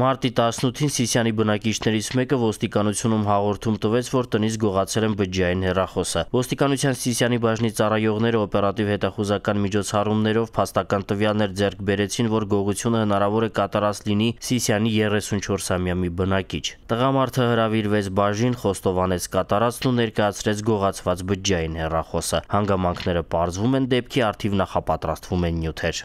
Մարտի 18-ին Սիսյանի բնակիչներից մեկը ոստիկանությունում հաղորդում տվեց, որ տնից գողացել են բջջային հեռախոսը։ Ոստիկանության Սիսյանի բաժնի ծառայողները օպերատիվ հետախուզական միջոցառումներով փաստական տվյալներ ձեռք բերեցին, որ գողությունը հնարավոր է կատարած լինի Սիսյանի 34-ամյա մի բնակիչ։ Տղամարդը հրավիրվեց բաժին, խոստովանեց կատարածն ու ներկայացրեց գողացված բջջային հեռախոսը։ Հանգամանքները պարզվում են, դեպքի արդիվ նախապատրաստվում են նյութեր։